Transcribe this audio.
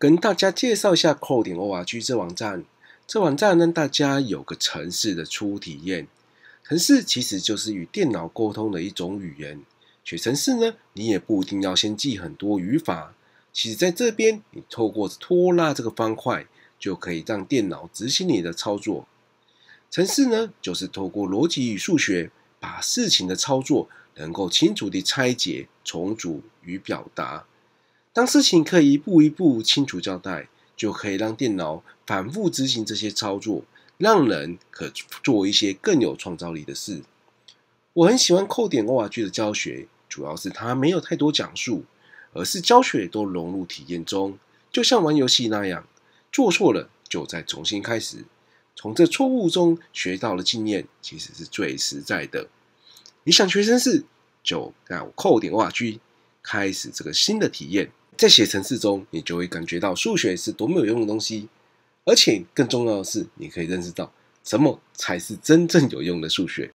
跟大家介绍一下 Code. 点 O R G 这网站。这网站让大家有个城市的初体验。城市其实就是与电脑沟通的一种语言。学城市呢，你也不一定要先记很多语法。其实在这边，你透过拖拉这个方块，就可以让电脑执行你的操作。城市呢，就是透过逻辑与数学，把事情的操作能够清楚的拆解、重组与表达。当事情可以一步一步清楚交代，就可以让电脑反复执行这些操作，让人可做一些更有创造力的事。我很喜欢扣点 o 娃机的教学，主要是它没有太多讲述，而是教学都融入体验中，就像玩游戏那样。做错了就再重新开始，从这错误中学到了经验，其实是最实在的。你想学程事，就让扣点 o 娃机开始这个新的体验。在写程式中，你就会感觉到数学是多么有用的东西，而且更重要的是，你可以认识到什么才是真正有用的数学。